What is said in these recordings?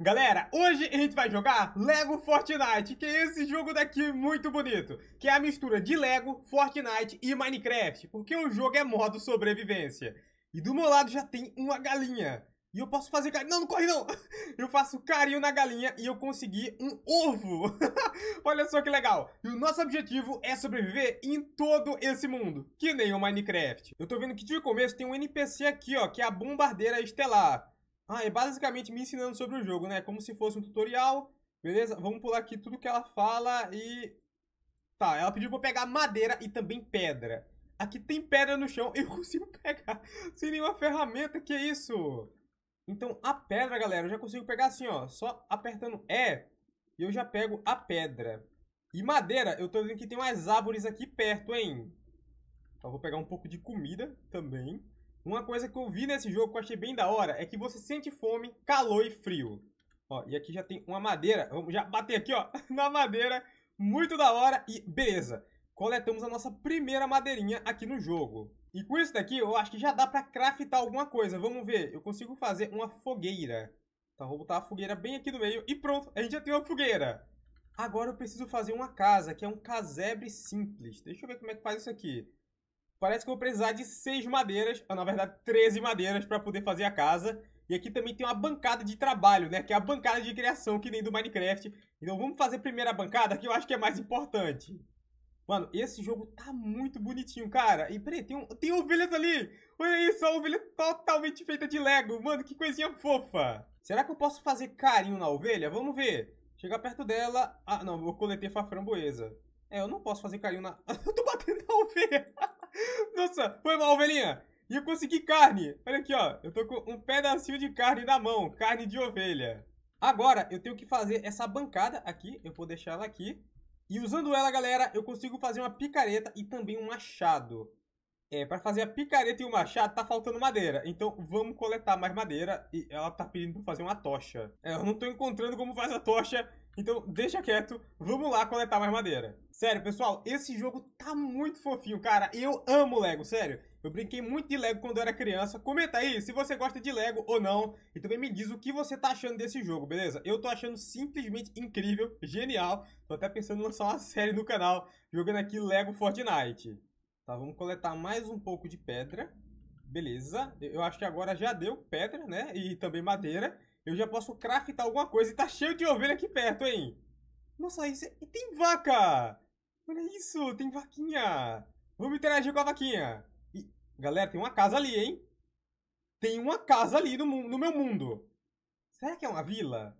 Galera, hoje a gente vai jogar Lego Fortnite, que é esse jogo daqui muito bonito, que é a mistura de Lego, Fortnite e Minecraft, porque o jogo é modo sobrevivência. E do meu lado já tem uma galinha, e eu posso fazer carinho... Não, não corre não! Eu faço carinho na galinha e eu consegui um ovo! Olha só que legal! E o nosso objetivo é sobreviver em todo esse mundo, que nem o Minecraft. Eu tô vendo que de começo tem um NPC aqui, ó, que é a Bombardeira Estelar. Ah, é basicamente me ensinando sobre o jogo, né? Como se fosse um tutorial. Beleza? Vamos pular aqui tudo que ela fala e... Tá, ela pediu pra pegar madeira e também pedra. Aqui tem pedra no chão, eu consigo pegar sem nenhuma ferramenta, que é isso? Então, a pedra, galera, eu já consigo pegar assim, ó, só apertando E, e eu já pego a pedra. E madeira, eu tô vendo que tem umas árvores aqui perto, hein? Então, vou pegar um pouco de comida também. Uma coisa que eu vi nesse jogo que eu achei bem da hora é que você sente fome, calor e frio. Ó, e aqui já tem uma madeira. Vamos já bater aqui, ó, na madeira. Muito da hora e beleza. Coletamos a nossa primeira madeirinha aqui no jogo. E com isso daqui, eu acho que já dá pra craftar alguma coisa. Vamos ver. Eu consigo fazer uma fogueira. Tá, vou botar a fogueira bem aqui no meio e pronto. A gente já tem uma fogueira. Agora eu preciso fazer uma casa, que é um casebre simples. Deixa eu ver como é que faz isso aqui. Parece que eu vou precisar de 6 madeiras, ou na verdade 13 madeiras para poder fazer a casa. E aqui também tem uma bancada de trabalho, né? Que é a bancada de criação, que nem do Minecraft. Então vamos fazer a primeira bancada, que eu acho que é mais importante. Mano, esse jogo tá muito bonitinho, cara. E peraí, tem, um, tem ovelhas ali! Olha isso, a ovelha totalmente feita de Lego. Mano, que coisinha fofa! Será que eu posso fazer carinho na ovelha? Vamos ver. Chegar perto dela... Ah, não, eu coletei a framboesa. É, eu não posso fazer carinho na... eu tô batendo na ovelha! Nossa, foi mal, ovelhinha. E eu consegui carne. Olha aqui, ó. Eu tô com um pedacinho de carne na mão. Carne de ovelha. Agora, eu tenho que fazer essa bancada aqui. Eu vou deixar ela aqui. E usando ela, galera, eu consigo fazer uma picareta e também um machado. É, pra fazer a picareta e o machado, tá faltando madeira. Então, vamos coletar mais madeira. E ela tá pedindo pra fazer uma tocha. É, eu não tô encontrando como faz a tocha então, deixa quieto, vamos lá coletar mais madeira. Sério, pessoal, esse jogo tá muito fofinho, cara. Eu amo Lego, sério. Eu brinquei muito de Lego quando eu era criança. Comenta aí se você gosta de Lego ou não. E também me diz o que você tá achando desse jogo, beleza? Eu tô achando simplesmente incrível, genial. Tô até pensando em lançar uma série no canal, jogando aqui Lego Fortnite. Tá, vamos coletar mais um pouco de pedra. Beleza, eu acho que agora já deu pedra, né? E também madeira eu já posso craftar alguma coisa. E tá cheio de ovelha aqui perto, hein? Nossa, isso é... E tem vaca! Olha isso, tem vaquinha! Vamos interagir com a vaquinha. E, galera, tem uma casa ali, hein? Tem uma casa ali no, no meu mundo. Será que é uma vila?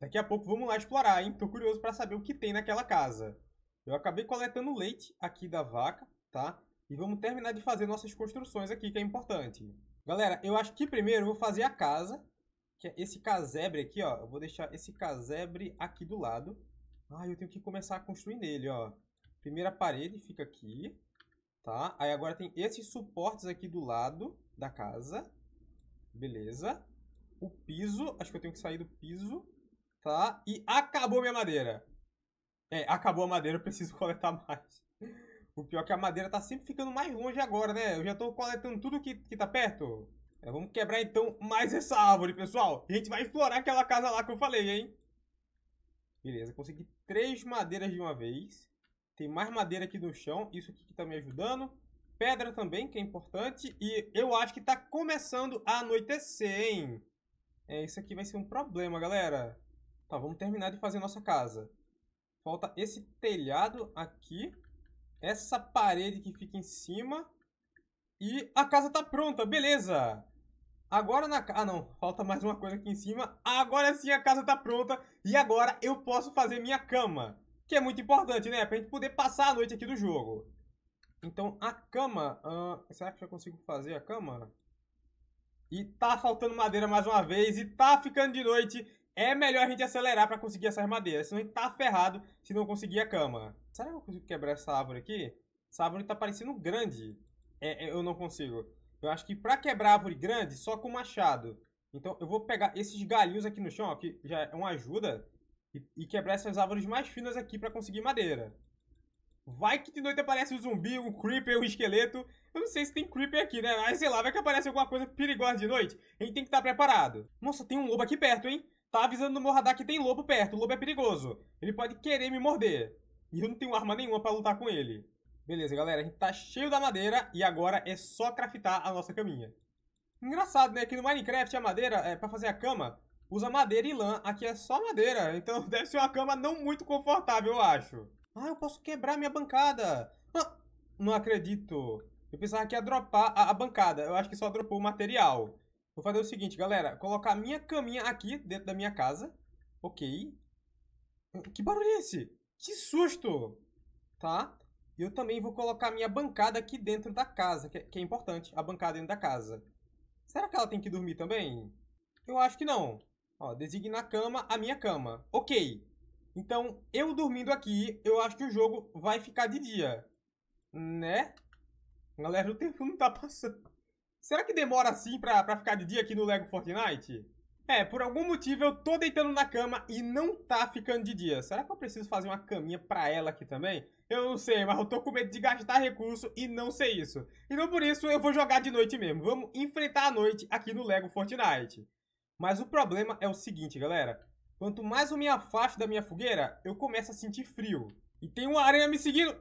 Daqui a pouco vamos lá explorar, hein? Tô curioso pra saber o que tem naquela casa. Eu acabei coletando leite aqui da vaca, tá? E vamos terminar de fazer nossas construções aqui, que é importante. Galera, eu acho que primeiro eu vou fazer a casa que é esse casebre aqui, ó. Eu vou deixar esse casebre aqui do lado. Ah, eu tenho que começar a construir nele, ó. Primeira parede fica aqui, tá? Aí agora tem esses suportes aqui do lado da casa. Beleza. O piso, acho que eu tenho que sair do piso, tá? E acabou minha madeira. É, acabou a madeira, eu preciso coletar mais. O pior é que a madeira tá sempre ficando mais longe agora, né? Eu já tô coletando tudo que, que tá perto. É, vamos quebrar então mais essa árvore, pessoal. E a gente vai explorar aquela casa lá que eu falei, hein? Beleza, consegui três madeiras de uma vez. Tem mais madeira aqui no chão, isso aqui que tá me ajudando. Pedra também, que é importante. E eu acho que tá começando a anoitecer, hein? É, isso aqui vai ser um problema, galera. Tá, vamos terminar de fazer nossa casa. Falta esse telhado aqui. Essa parede que fica em cima. E a casa tá pronta, beleza! Agora na casa... Ah, não. Falta mais uma coisa aqui em cima. Agora sim a casa tá pronta. E agora eu posso fazer minha cama. Que é muito importante, né? Pra gente poder passar a noite aqui do jogo. Então, a cama... Uh... será que eu já consigo fazer a cama? E tá faltando madeira mais uma vez. E tá ficando de noite. É melhor a gente acelerar pra conseguir essas madeiras. Senão a gente tá ferrado se não conseguir a cama. Será que eu consigo quebrar essa árvore aqui? Essa árvore tá parecendo grande. É, é eu não consigo. Eu acho que pra quebrar árvore grande, só com machado. Então eu vou pegar esses galhinhos aqui no chão, ó, que já é uma ajuda, e, e quebrar essas árvores mais finas aqui pra conseguir madeira. Vai que de noite aparece um zumbi, um creeper, um esqueleto. Eu não sei se tem creeper aqui, né? Mas sei lá, vai que aparece alguma coisa perigosa de noite. A gente tem que estar tá preparado. Nossa, tem um lobo aqui perto, hein? Tá avisando no meu radar que tem lobo perto. O lobo é perigoso. Ele pode querer me morder. E eu não tenho arma nenhuma pra lutar com ele. Beleza, galera, a gente tá cheio da madeira e agora é só craftar a nossa caminha. Engraçado, né, que no Minecraft a madeira, é, pra fazer a cama, usa madeira e lã. Aqui é só madeira, então deve ser uma cama não muito confortável, eu acho. Ah, eu posso quebrar minha bancada. Ah, não acredito. Eu pensava que ia dropar a, a bancada, eu acho que só dropou o material. Vou fazer o seguinte, galera, colocar a minha caminha aqui dentro da minha casa. Ok. Que barulho é esse? Que susto! Tá, eu também vou colocar minha bancada aqui dentro da casa, que é, que é importante, a bancada dentro da casa. Será que ela tem que dormir também? Eu acho que não. Ó, designa a cama, a minha cama. Ok. Então, eu dormindo aqui, eu acho que o jogo vai ficar de dia. Né? Galera, o tempo não tá passando. Será que demora assim pra, pra ficar de dia aqui no Lego Fortnite? É, por algum motivo eu tô deitando na cama e não tá ficando de dia. Será que eu preciso fazer uma caminha pra ela aqui também? Eu não sei, mas eu tô com medo de gastar recurso e não sei isso. Então por isso eu vou jogar de noite mesmo. Vamos enfrentar a noite aqui no Lego Fortnite. Mas o problema é o seguinte, galera. Quanto mais eu me afasto da minha fogueira, eu começo a sentir frio. E tem uma aranha me seguindo.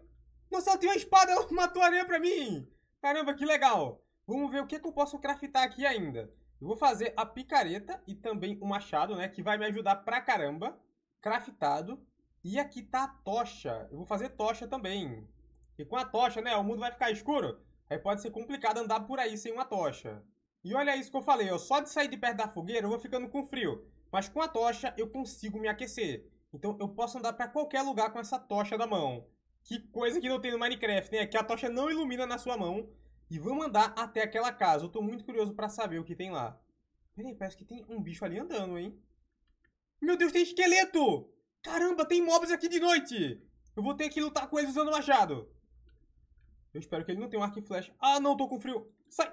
Nossa, ela tem uma espada, ela matou a aranha pra mim. Caramba, que legal. Vamos ver o que, é que eu posso craftar aqui ainda. Eu vou fazer a picareta e também o machado, né? Que vai me ajudar pra caramba. Craftado. E aqui tá a tocha. Eu vou fazer tocha também. E com a tocha, né, o mundo vai ficar escuro. Aí pode ser complicado andar por aí sem uma tocha. E olha isso que eu falei, ó, só de sair de perto da fogueira eu vou ficando com frio. Mas com a tocha eu consigo me aquecer. Então eu posso andar para qualquer lugar com essa tocha na mão. Que coisa que não tem no Minecraft, né? Que a tocha não ilumina na sua mão. E vamos andar até aquela casa. Eu tô muito curioso para saber o que tem lá. Peraí, parece que tem um bicho ali andando, hein? Meu Deus, tem esqueleto! Caramba, tem mobs aqui de noite! Eu vou ter que lutar com eles usando machado. Eu espero que ele não tenha um arco e flecha. Ah, não, tô com frio. Sai!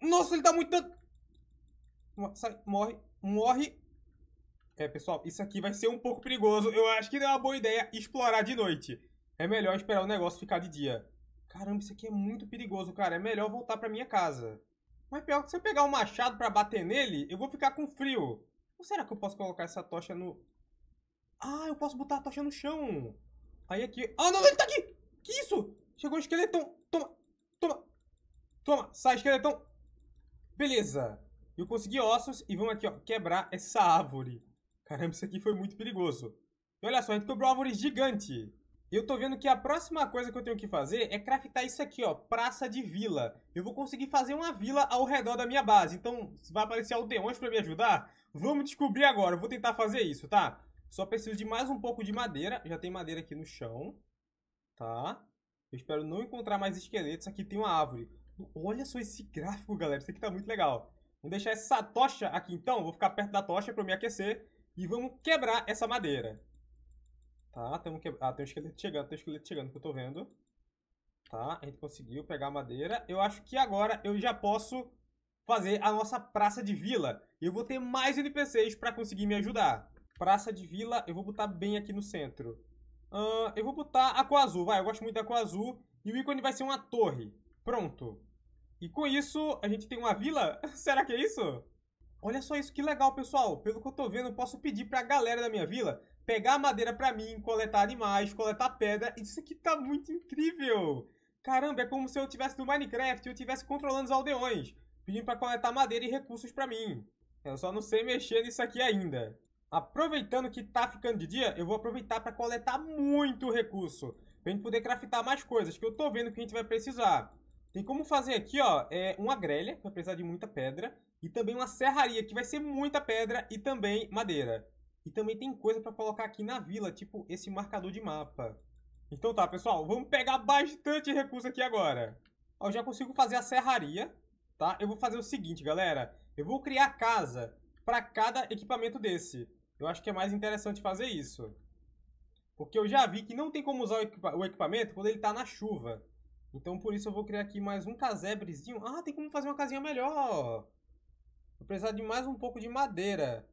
Nossa, ele dá tá muito dano. Sai, morre, morre. É, pessoal, isso aqui vai ser um pouco perigoso. Eu acho que não é uma boa ideia explorar de noite. É melhor esperar o negócio ficar de dia. Caramba, isso aqui é muito perigoso, cara. É melhor voltar pra minha casa. Mas pior que se eu pegar um machado pra bater nele, eu vou ficar com frio. Ou será que eu posso colocar essa tocha no... Ah, eu posso botar a tocha no chão. Aí aqui... Ah, não, ele tá aqui! Que isso? Chegou o esqueletão. Toma, toma, toma. Sai, esqueletão. Beleza. Eu consegui ossos e vamos aqui, ó, quebrar essa árvore. Caramba, isso aqui foi muito perigoso. E olha só, a gente quebrou árvore gigante. Eu tô vendo que a próxima coisa que eu tenho que fazer é craftar isso aqui, ó, praça de vila. Eu vou conseguir fazer uma vila ao redor da minha base. Então, vai aparecer aldeões pra me ajudar? Vamos descobrir agora. Eu vou tentar fazer isso, tá? Só preciso de mais um pouco de madeira. Já tem madeira aqui no chão. Tá? Eu espero não encontrar mais esqueletos. Aqui tem uma árvore. Olha só esse gráfico, galera. Isso aqui tá muito legal. Vamos deixar essa tocha aqui, então. Vou ficar perto da tocha pra eu me aquecer. E vamos quebrar essa madeira. Tá? Tamo que... Ah, tem um esqueleto chegando. Tem um esqueleto chegando que eu tô vendo. Tá? A gente conseguiu pegar a madeira. Eu acho que agora eu já posso fazer a nossa praça de vila. E eu vou ter mais NPCs pra conseguir me ajudar. Praça de Vila, eu vou botar bem aqui no centro. Uh, eu vou botar aqua azul, vai, eu gosto muito da aqua azul. E o ícone vai ser uma torre. Pronto. E com isso, a gente tem uma vila? Será que é isso? Olha só isso, que legal, pessoal. Pelo que eu tô vendo, eu posso pedir pra galera da minha vila pegar madeira pra mim, coletar animais, coletar pedra. Isso aqui tá muito incrível. Caramba, é como se eu tivesse no Minecraft e eu tivesse controlando os aldeões, pedindo pra coletar madeira e recursos pra mim. Eu só não sei mexer nisso aqui ainda. Aproveitando que tá ficando de dia, eu vou aproveitar para coletar muito recurso. Pra gente poder craftar mais coisas, que eu tô vendo que a gente vai precisar. Tem como fazer aqui, ó, é, uma grelha, que vai precisar de muita pedra. E também uma serraria, que vai ser muita pedra e também madeira. E também tem coisa pra colocar aqui na vila, tipo esse marcador de mapa. Então tá, pessoal, vamos pegar bastante recurso aqui agora. Ó, eu já consigo fazer a serraria, tá? Eu vou fazer o seguinte, galera. Eu vou criar casa pra cada equipamento desse. Eu acho que é mais interessante fazer isso. Porque eu já vi que não tem como usar o equipamento quando ele tá na chuva. Então por isso eu vou criar aqui mais um casebrezinho. Ah, tem como fazer uma casinha melhor. Vou precisar de mais um pouco de madeira.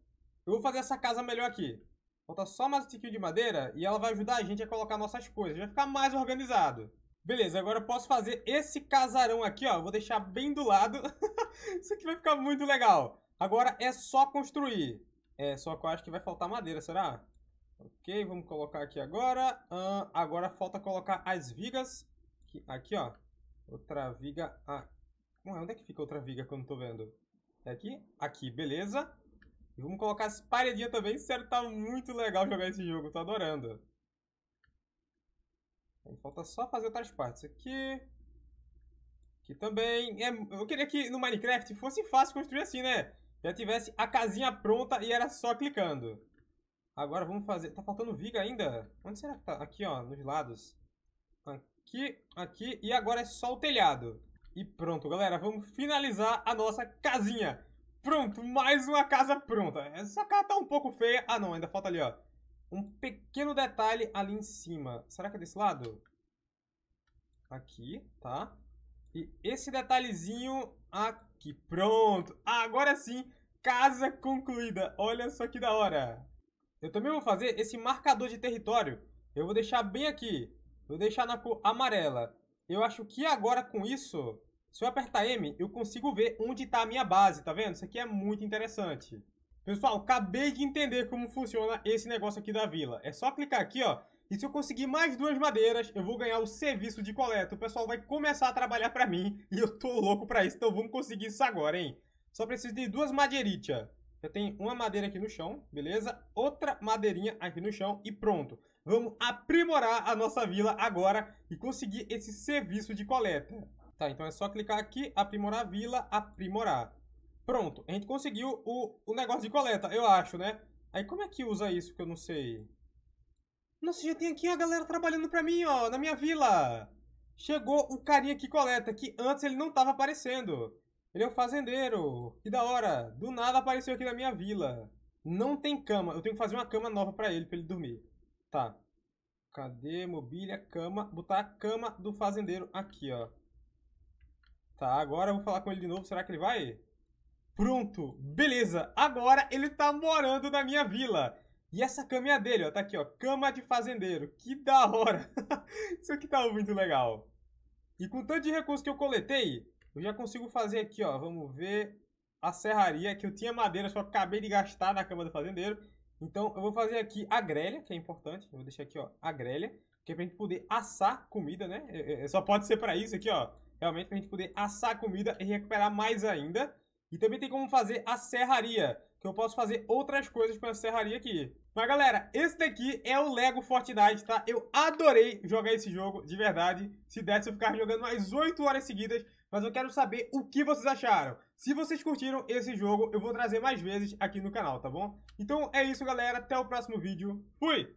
Eu vou fazer essa casa melhor aqui. Falta só mais um tiquinho de madeira e ela vai ajudar a gente a colocar nossas coisas. Vai ficar mais organizado. Beleza, agora eu posso fazer esse casarão aqui, ó. Vou deixar bem do lado. isso aqui vai ficar muito legal. Agora é só construir. É, só que eu acho que vai faltar madeira, será? Ok, vamos colocar aqui agora. Uh, agora falta colocar as vigas. Aqui, aqui ó. Outra viga. Ah, onde é que fica outra viga que eu não tô vendo? É aqui? Aqui, beleza. E vamos colocar as paredinhas também. Sério, tá muito legal jogar esse jogo. Tô adorando. Aí, falta só fazer outras partes aqui. Aqui também. É, eu queria que no Minecraft fosse fácil construir assim, né? já tivesse a casinha pronta e era só clicando. Agora vamos fazer... Tá faltando viga ainda? Onde será que tá? Aqui, ó, nos lados. Aqui, aqui e agora é só o telhado. E pronto, galera, vamos finalizar a nossa casinha. Pronto, mais uma casa pronta. Essa casa tá um pouco feia. Ah, não, ainda falta ali, ó. Um pequeno detalhe ali em cima. Será que é desse lado? Aqui, tá? E esse detalhezinho aqui Pronto! Ah, agora sim, casa concluída. Olha só que da hora. Eu também vou fazer esse marcador de território. Eu vou deixar bem aqui. Vou deixar na cor amarela. Eu acho que agora com isso, se eu apertar M, eu consigo ver onde está a minha base, tá vendo? Isso aqui é muito interessante. Pessoal, acabei de entender como funciona esse negócio aqui da vila. É só clicar aqui, ó, e se eu conseguir mais duas madeiras, eu vou ganhar o serviço de coleta. O pessoal vai começar a trabalhar pra mim e eu tô louco pra isso. Então vamos conseguir isso agora, hein? Só preciso de duas madeiritas. Já tem uma madeira aqui no chão, beleza? Outra madeirinha aqui no chão e pronto. Vamos aprimorar a nossa vila agora e conseguir esse serviço de coleta. Tá, então é só clicar aqui, aprimorar a vila, aprimorar. Pronto, a gente conseguiu o, o negócio de coleta, eu acho, né? Aí como é que usa isso que eu não sei? Nossa, já tem aqui a galera trabalhando pra mim, ó, na minha vila. Chegou o carinha que coleta, que antes ele não tava aparecendo. Ele é um fazendeiro. Que da hora. Do nada apareceu aqui na minha vila. Não tem cama. Eu tenho que fazer uma cama nova pra ele, pra ele dormir. Tá. Cadê mobília, cama? Botar a cama do fazendeiro aqui, ó. Tá, agora eu vou falar com ele de novo. Será que ele vai? Pronto. Beleza. Agora ele tá morando na minha vila. E essa a dele, ó, tá aqui, ó, cama de fazendeiro. Que da hora! Isso aqui tá muito legal. E com o tanto de recurso que eu coletei, eu já consigo fazer aqui, ó, vamos ver a serraria, que eu tinha madeira, só acabei de gastar na cama do fazendeiro. Então eu vou fazer aqui a grelha, que é importante, eu vou deixar aqui, ó, a grelha, que é pra gente poder assar comida, né? É, é, é, só pode ser pra isso aqui, ó, realmente pra gente poder assar comida e recuperar mais ainda. E também tem como fazer a serraria, que eu posso fazer outras coisas com a serraria aqui. Mas galera, esse daqui é o Lego Fortnite, tá? Eu adorei jogar esse jogo, de verdade. Se desse eu ficar jogando mais 8 horas seguidas, mas eu quero saber o que vocês acharam. Se vocês curtiram esse jogo, eu vou trazer mais vezes aqui no canal, tá bom? Então é isso galera, até o próximo vídeo. Fui!